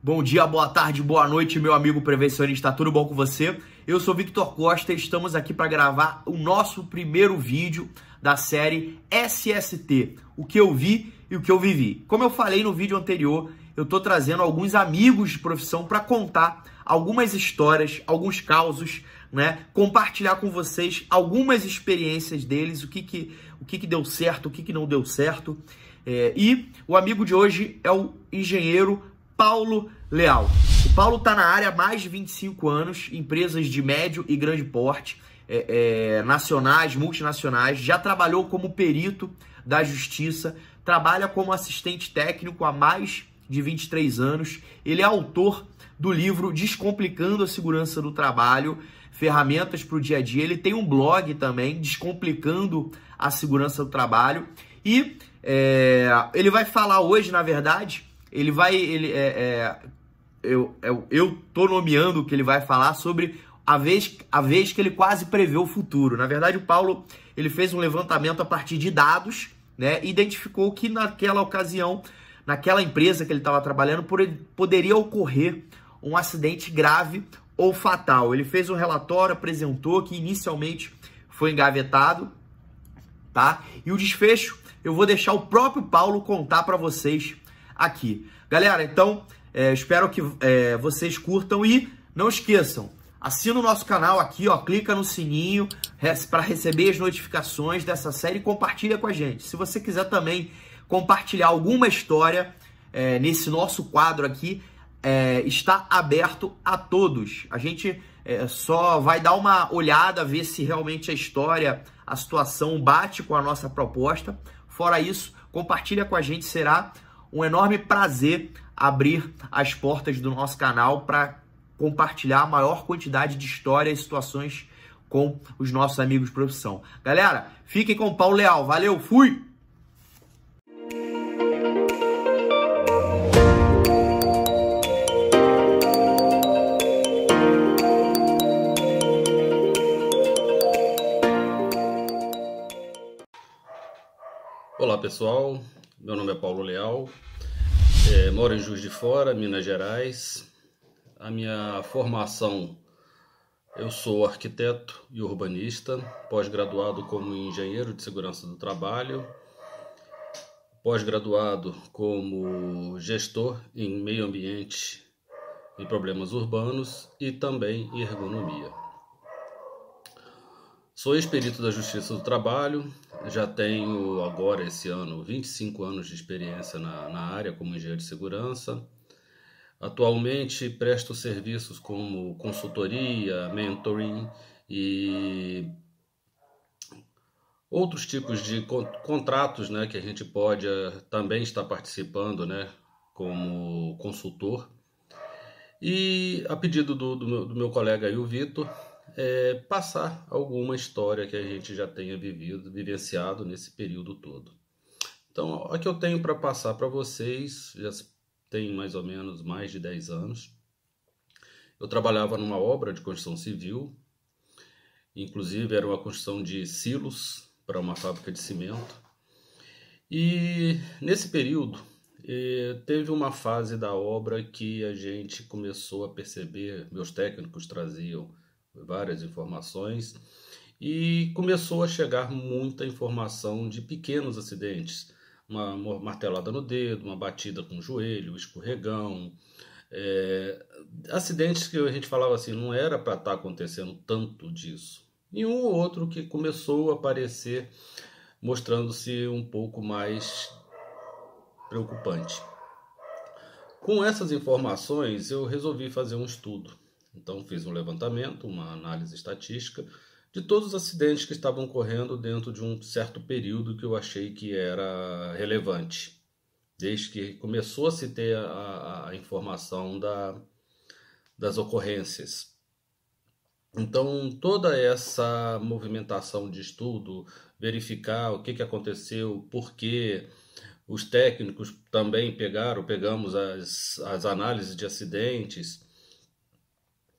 Bom dia, boa tarde, boa noite, meu amigo prevencionista, tá tudo bom com você? Eu sou Victor Costa e estamos aqui para gravar o nosso primeiro vídeo da série SST, o que eu vi e o que eu vivi. Como eu falei no vídeo anterior, eu estou trazendo alguns amigos de profissão para contar algumas histórias, alguns causos, né? Compartilhar com vocês algumas experiências deles, o que que, o que, que deu certo, o que, que não deu certo. É, e o amigo de hoje é o engenheiro Paulo Leal. O Paulo está na área há mais de 25 anos, empresas de médio e grande porte, é, é, nacionais, multinacionais, já trabalhou como perito da justiça, trabalha como assistente técnico há mais de 23 anos. Ele é autor do livro Descomplicando a Segurança do Trabalho, ferramentas para o dia a dia. Ele tem um blog também, Descomplicando a Segurança do Trabalho. E é, ele vai falar hoje, na verdade, ele vai. Ele, é, é, eu, eu, é, eu tô nomeando que ele vai falar sobre a vez, a vez que ele quase prevê o futuro. Na verdade, o Paulo ele fez um levantamento a partir de dados, né? E identificou que naquela ocasião, naquela empresa que ele estava trabalhando, poderia ocorrer um acidente grave ou fatal. Ele fez um relatório, apresentou que inicialmente foi engavetado, tá? E o desfecho eu vou deixar o próprio Paulo contar para vocês aqui. Galera, então é, espero que é, vocês curtam e não esqueçam, assina o nosso canal aqui, ó, clica no sininho para receber as notificações dessa série e compartilha com a gente. Se você quiser também compartilhar alguma história é, nesse nosso quadro aqui, é, está aberto a todos. A gente é, só vai dar uma olhada, ver se realmente a história, a situação bate com a nossa proposta. Fora isso, compartilha com a gente, será um enorme prazer abrir as portas do nosso canal para compartilhar a maior quantidade de histórias e situações com os nossos amigos de profissão. Galera, fiquem com o Paulo Leal. Valeu, fui! Olá pessoal, meu nome é Paulo Leal, é, moro em Juiz de Fora, Minas Gerais. A minha formação, eu sou arquiteto e urbanista, pós-graduado como engenheiro de segurança do trabalho, pós-graduado como gestor em meio ambiente e problemas urbanos e também em ergonomia. Sou ex-perito da Justiça do Trabalho, já tenho agora esse ano 25 anos de experiência na, na área como engenheiro de segurança. Atualmente presto serviços como consultoria, mentoring e outros tipos de contratos né, que a gente pode eh, também estar participando né, como consultor. E a pedido do, do, meu, do meu colega aí, o Vitor, é, passar alguma história que a gente já tenha vivido, vivenciado nesse período todo. Então, o que eu tenho para passar para vocês, já tem mais ou menos mais de 10 anos. Eu trabalhava numa obra de construção civil, inclusive era uma construção de silos para uma fábrica de cimento. E nesse período, é, teve uma fase da obra que a gente começou a perceber, meus técnicos traziam várias informações e começou a chegar muita informação de pequenos acidentes, uma martelada no dedo, uma batida com o joelho, escorregão, é, acidentes que a gente falava assim, não era para estar tá acontecendo tanto disso. E um ou outro que começou a aparecer mostrando-se um pouco mais preocupante. Com essas informações, eu resolvi fazer um estudo então fiz um levantamento, uma análise estatística de todos os acidentes que estavam ocorrendo dentro de um certo período que eu achei que era relevante, desde que começou a se ter a, a informação da, das ocorrências. Então, toda essa movimentação de estudo, verificar o que, que aconteceu, por que os técnicos também pegaram, pegamos as, as análises de acidentes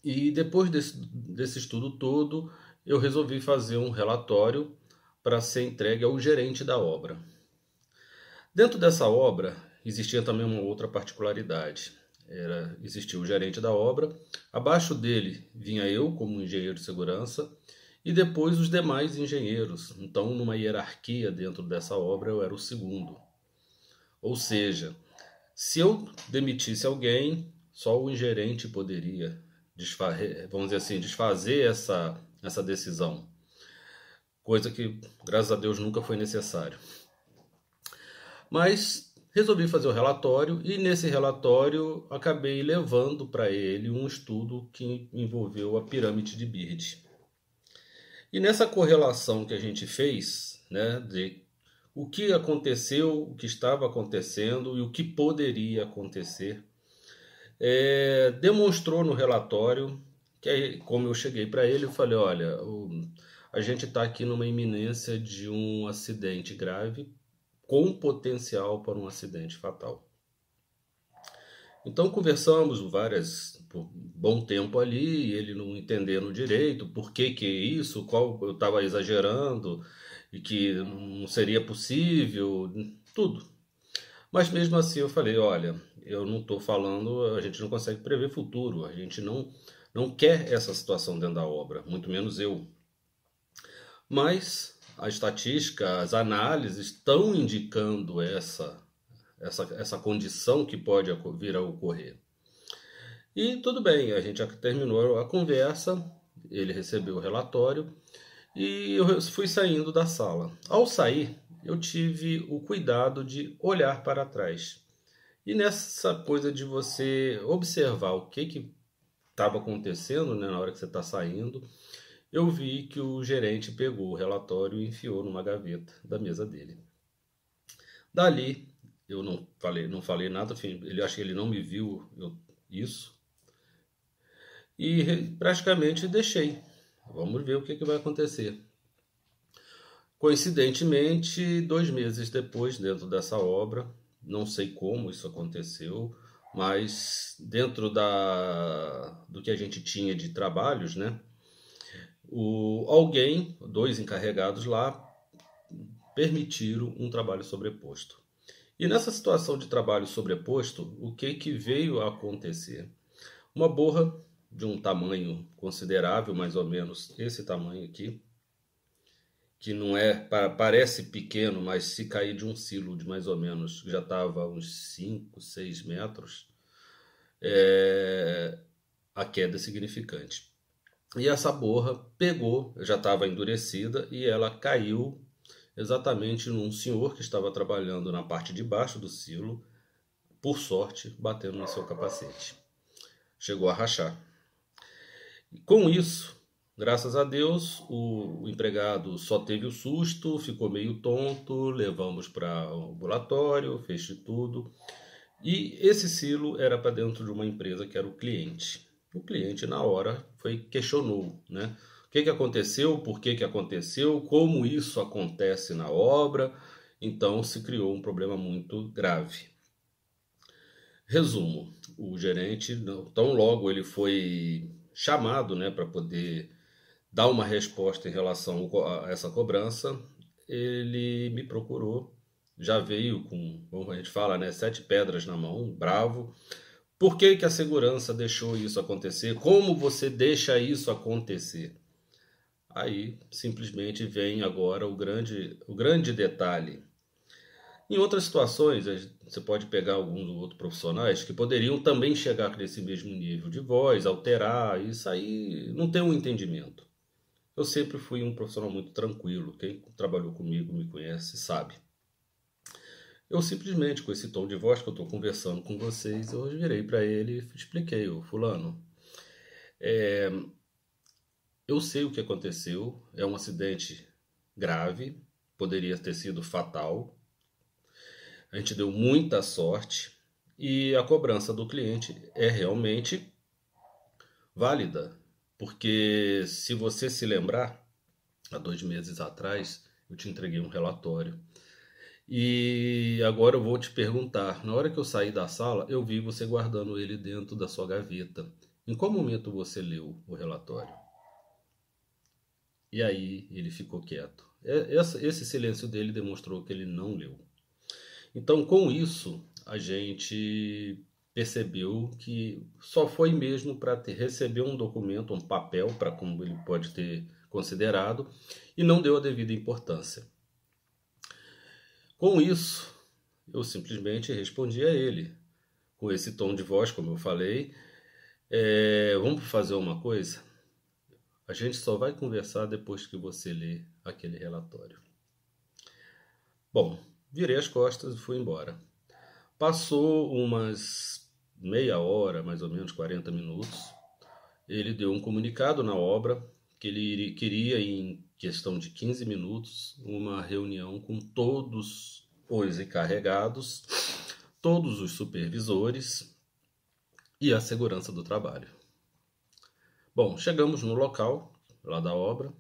e depois desse, desse estudo todo, eu resolvi fazer um relatório para ser entregue ao gerente da obra. Dentro dessa obra existia também uma outra particularidade. Era, existia o gerente da obra, abaixo dele vinha eu como engenheiro de segurança e depois os demais engenheiros. Então, numa hierarquia dentro dessa obra, eu era o segundo. Ou seja, se eu demitisse alguém, só o gerente poderia vamos dizer assim, desfazer essa, essa decisão. Coisa que, graças a Deus, nunca foi necessário. Mas resolvi fazer o relatório e nesse relatório acabei levando para ele um estudo que envolveu a pirâmide de Bird. E nessa correlação que a gente fez, né, de o que aconteceu, o que estava acontecendo e o que poderia acontecer é, demonstrou no relatório que, aí, como eu cheguei para ele, eu falei: olha, o, a gente está aqui numa iminência de um acidente grave com potencial para um acidente fatal. Então conversamos várias por bom tempo ali, ele não entendendo direito por que que é isso, qual eu estava exagerando e que não seria possível, tudo. Mas mesmo assim eu falei, olha, eu não estou falando, a gente não consegue prever futuro, a gente não, não quer essa situação dentro da obra, muito menos eu. Mas a estatística, as análises estão indicando essa, essa, essa condição que pode vir a ocorrer. E tudo bem, a gente já terminou a conversa, ele recebeu o relatório e eu fui saindo da sala. Ao sair, eu tive o cuidado de olhar para trás. E nessa coisa de você observar o que que estava acontecendo né, na hora que você está saindo, eu vi que o gerente pegou o relatório e enfiou numa gaveta da mesa dele. Dali, eu não falei, não falei nada, enfim, ele acho que ele não me viu eu, isso. E praticamente deixei. Vamos ver o que, que vai acontecer. Coincidentemente, dois meses depois, dentro dessa obra, não sei como isso aconteceu, mas dentro da, do que a gente tinha de trabalhos, né? O, alguém, dois encarregados lá, permitiram um trabalho sobreposto. E nessa situação de trabalho sobreposto, o que, que veio a acontecer? Uma borra de um tamanho considerável, mais ou menos esse tamanho aqui, que não é, parece pequeno, mas se cair de um silo de mais ou menos, já estava uns 5, 6 metros, é, a queda é significante. E essa borra pegou, já estava endurecida e ela caiu exatamente num senhor que estava trabalhando na parte de baixo do silo, por sorte, batendo no seu capacete. Chegou a rachar. com isso, Graças a Deus, o empregado só teve o susto, ficou meio tonto, levamos para o ambulatório, fez de tudo. E esse silo era para dentro de uma empresa que era o cliente. O cliente, na hora, foi questionou, né? O que, que aconteceu, por que, que aconteceu, como isso acontece na obra. Então, se criou um problema muito grave. Resumo, o gerente, tão logo ele foi chamado né, para poder dá uma resposta em relação a essa cobrança, ele me procurou, já veio com, como a gente fala, né, sete pedras na mão, bravo. Por que, que a segurança deixou isso acontecer? Como você deixa isso acontecer? Aí simplesmente vem agora o grande, o grande detalhe. Em outras situações, você pode pegar alguns outros profissionais que poderiam também chegar nesse mesmo nível de voz, alterar, isso aí não tem um entendimento. Eu sempre fui um profissional muito tranquilo. Quem trabalhou comigo me conhece sabe. Eu simplesmente, com esse tom de voz que eu estou conversando com vocês, eu virei para ele e expliquei, o fulano, é, eu sei o que aconteceu, é um acidente grave, poderia ter sido fatal. A gente deu muita sorte e a cobrança do cliente é realmente válida. Porque se você se lembrar, há dois meses atrás eu te entreguei um relatório. E agora eu vou te perguntar: na hora que eu saí da sala, eu vi você guardando ele dentro da sua gaveta. Em qual momento você leu o relatório? E aí ele ficou quieto. É, esse silêncio dele demonstrou que ele não leu. Então, com isso, a gente percebeu que só foi mesmo para receber um documento, um papel, para como ele pode ter considerado, e não deu a devida importância. Com isso, eu simplesmente respondi a ele, com esse tom de voz, como eu falei, é, vamos fazer uma coisa? A gente só vai conversar depois que você ler aquele relatório. Bom, virei as costas e fui embora. Passou umas meia hora, mais ou menos 40 minutos, ele deu um comunicado na obra que ele queria, em questão de 15 minutos, uma reunião com todos os encarregados, todos os supervisores e a segurança do trabalho. Bom, chegamos no local lá da obra.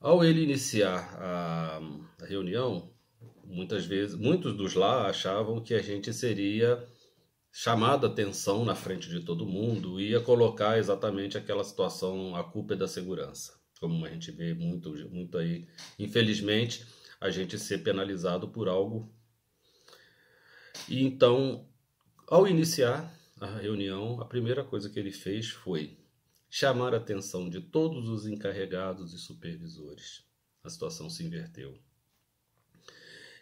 Ao ele iniciar a, a reunião, muitas vezes, muitos dos lá achavam que a gente seria chamado a atenção na frente de todo mundo e ia colocar exatamente aquela situação, a culpa é da segurança. Como a gente vê muito, muito aí, infelizmente, a gente ser penalizado por algo. E então, ao iniciar a reunião, a primeira coisa que ele fez foi chamar a atenção de todos os encarregados e supervisores. A situação se inverteu.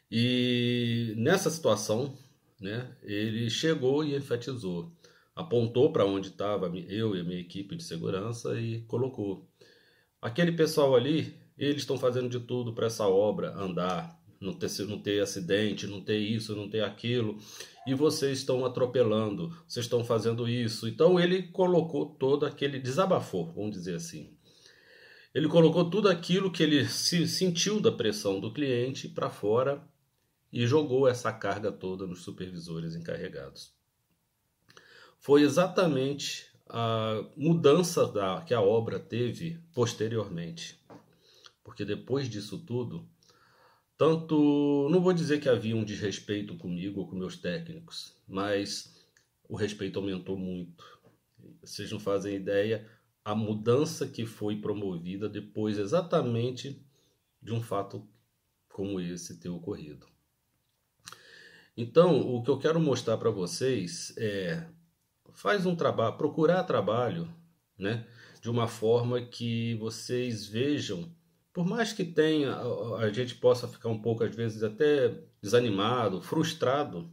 E nessa situação, né, ele chegou e enfatizou, apontou para onde estava eu e a minha equipe de segurança e colocou: aquele pessoal ali, eles estão fazendo de tudo para essa obra andar, não ter, não ter acidente, não ter isso, não ter aquilo, e vocês estão atropelando, vocês estão fazendo isso. Então ele colocou todo aquele desabafou, vamos dizer assim. Ele colocou tudo aquilo que ele se sentiu da pressão do cliente para fora e jogou essa carga toda nos supervisores encarregados. Foi exatamente a mudança da, que a obra teve posteriormente, porque depois disso tudo, tanto não vou dizer que havia um desrespeito comigo ou com meus técnicos, mas o respeito aumentou muito. Vocês não fazem ideia a mudança que foi promovida depois exatamente de um fato como esse ter ocorrido. Então, o que eu quero mostrar para vocês é faz um trabalho, procurar trabalho, né, de uma forma que vocês vejam, por mais que tenha a gente possa ficar um pouco às vezes até desanimado, frustrado,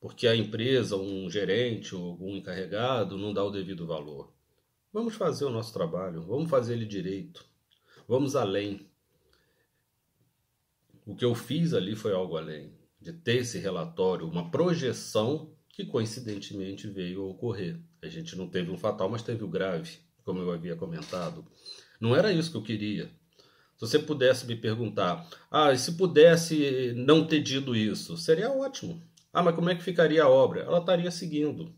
porque a empresa, um gerente ou algum encarregado não dá o devido valor. Vamos fazer o nosso trabalho, vamos fazer ele direito. Vamos além. O que eu fiz ali foi algo além de ter esse relatório, uma projeção que coincidentemente veio a ocorrer. A gente não teve um fatal, mas teve o grave, como eu havia comentado. Não era isso que eu queria. Se você pudesse me perguntar, ah, se pudesse não ter dito isso, seria ótimo. Ah, mas como é que ficaria a obra? Ela estaria seguindo.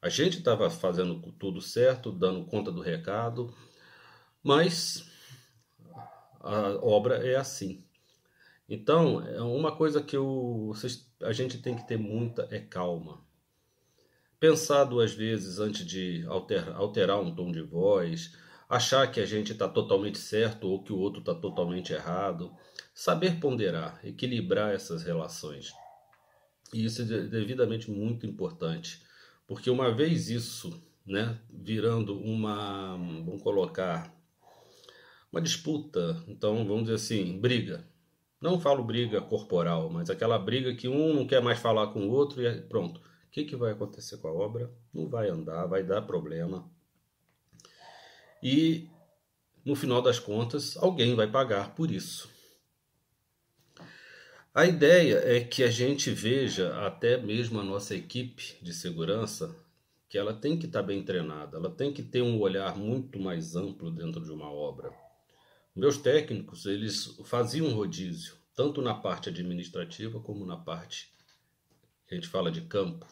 A gente estava fazendo tudo certo, dando conta do recado, mas a obra é assim. Então, é uma coisa que o, a gente tem que ter muita é calma. Pensar duas vezes antes de alterar, alterar um tom de voz, achar que a gente está totalmente certo ou que o outro está totalmente errado. Saber ponderar, equilibrar essas relações. E isso é devidamente muito importante, porque uma vez isso né, virando uma, vamos colocar, uma disputa, então vamos dizer assim, briga, não falo briga corporal, mas aquela briga que um não quer mais falar com o outro e pronto. O que, que vai acontecer com a obra? Não vai andar, vai dar problema. E no final das contas, alguém vai pagar por isso. A ideia é que a gente veja até mesmo a nossa equipe de segurança que ela tem que estar tá bem treinada, ela tem que ter um olhar muito mais amplo dentro de uma obra. Meus técnicos, eles faziam rodízio, tanto na parte administrativa como na parte que a gente fala de campo.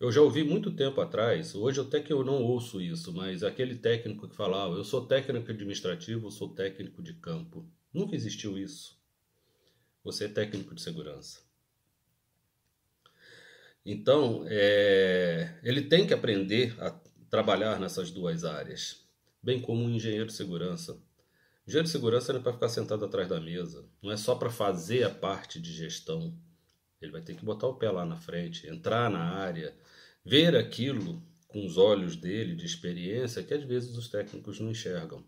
Eu já ouvi muito tempo atrás, hoje até que eu não ouço isso, mas aquele técnico que falava, eu sou técnico administrativo, eu sou técnico de campo. Nunca existiu isso. Você é técnico de segurança. Então, é, ele tem que aprender a trabalhar nessas duas áreas, bem como um engenheiro de segurança. Dinheiro de segurança não é para ficar sentado atrás da mesa, não é só para fazer a parte de gestão. Ele vai ter que botar o pé lá na frente, entrar na área, ver aquilo com os olhos dele de experiência que às vezes os técnicos não enxergam.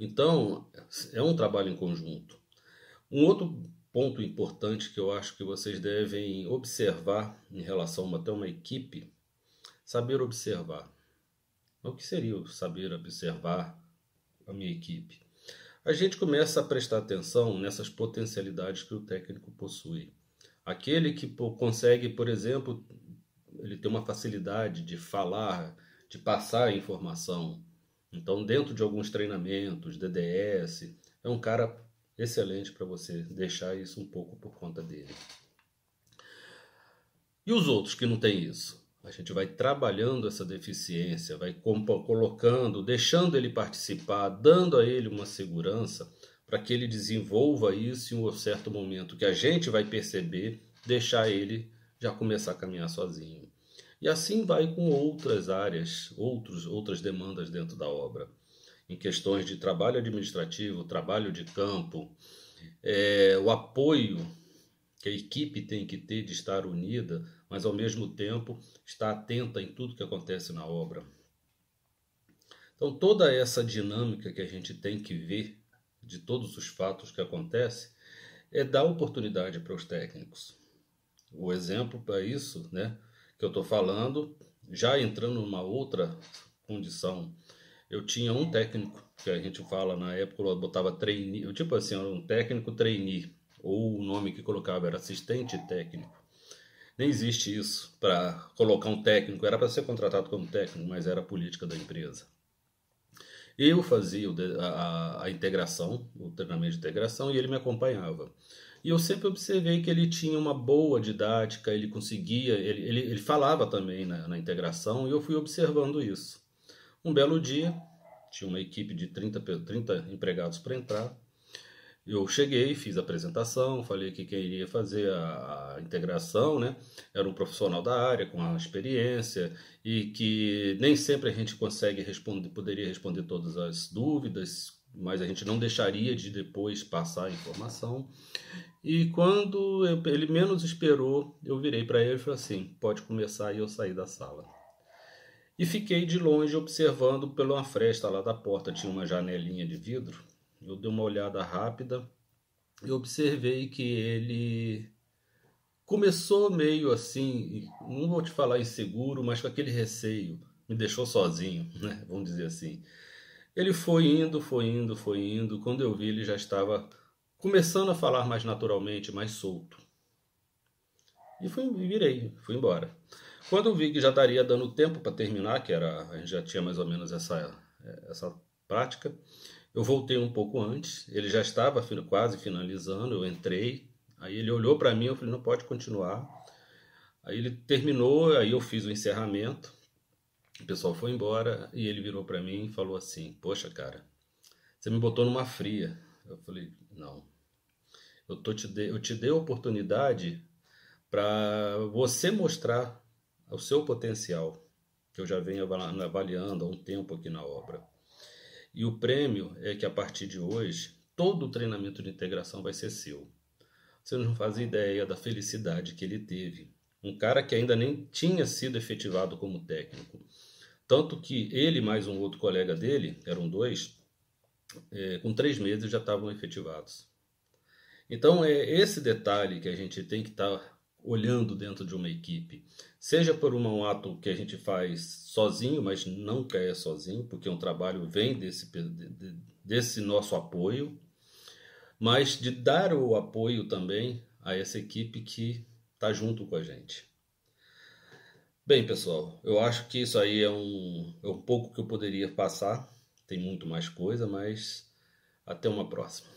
Então, é um trabalho em conjunto. Um outro ponto importante que eu acho que vocês devem observar em relação até uma equipe, saber observar. É o que seria o saber observar? a minha equipe? A gente começa a prestar atenção nessas potencialidades que o técnico possui. Aquele que consegue, por exemplo, ele tem uma facilidade de falar, de passar informação. Então, dentro de alguns treinamentos, DDS, é um cara excelente para você deixar isso um pouco por conta dele. E os outros que não têm isso? A gente vai trabalhando essa deficiência, vai colocando, deixando ele participar, dando a ele uma segurança para que ele desenvolva isso em um certo momento que a gente vai perceber, deixar ele já começar a caminhar sozinho. E assim vai com outras áreas, outros, outras demandas dentro da obra, em questões de trabalho administrativo, trabalho de campo, é, o apoio que a equipe tem que ter de estar unida mas ao mesmo tempo está atenta em tudo que acontece na obra. Então, toda essa dinâmica que a gente tem que ver de todos os fatos que acontecem é dar oportunidade para os técnicos. O exemplo para isso, né, que eu estou falando, já entrando numa outra condição, eu tinha um técnico que a gente fala na época, eu botava trainee, eu tipo assim, um técnico trainee, ou o nome que colocava era assistente técnico. Nem existe isso para colocar um técnico. Era para ser contratado como técnico, mas era a política da empresa. Eu fazia a, integração, o treinamento de integração, e ele me acompanhava. E eu sempre observei que ele tinha uma boa didática, ele conseguia, ele, ele, ele falava também na, na integração, e eu fui observando isso. Um belo dia, tinha uma equipe de 30, 30 empregados para entrar, eu cheguei, fiz a apresentação, falei que quem iria fazer a, a, integração, né? Era um profissional da área, com a experiência, e que nem sempre a gente consegue responder, poderia responder todas as dúvidas, mas a gente não deixaria de depois passar a informação. E quando eu, ele menos esperou, eu virei para ele e falei assim: pode começar, e eu saí da sala. E fiquei de longe observando pela uma fresta lá da porta, tinha uma janelinha de vidro eu dei uma olhada rápida e observei que ele começou meio assim, não vou te falar inseguro, mas com aquele receio, me deixou sozinho, né? Vamos dizer assim. Ele foi indo, foi indo, foi indo. Quando eu vi, ele já estava começando a falar mais naturalmente, mais solto. E fui, virei, fui embora. Quando eu vi que já estaria dando tempo para terminar, que era, a gente já tinha mais ou menos essa, essa prática, eu voltei um pouco antes, ele já estava quase finalizando, eu entrei. Aí ele olhou para mim, eu falei, não pode continuar. Aí ele terminou, aí eu fiz o encerramento. O pessoal foi embora e ele virou para mim e falou assim: "Poxa, cara, você me botou numa fria". Eu falei: "Não. Eu tô te de... eu te dei a oportunidade para você mostrar o seu potencial, que eu já venho avaliando há um tempo aqui na obra. E o prêmio é que a partir de hoje, todo o treinamento de integração vai ser seu. Você não faz ideia da felicidade que ele teve. Um cara que ainda nem tinha sido efetivado como técnico. Tanto que ele mais um outro colega dele, eram dois, é, com três meses já estavam efetivados. Então é esse detalhe que a gente tem que estar tá olhando dentro de uma equipe. Seja por um ato que a gente faz sozinho, mas nunca é sozinho, porque um trabalho vem desse, desse nosso apoio, mas de dar o apoio também a essa equipe que está junto com a gente. Bem, pessoal, eu acho que isso aí é um, é um pouco que eu poderia passar. Tem muito mais coisa, mas até uma próxima.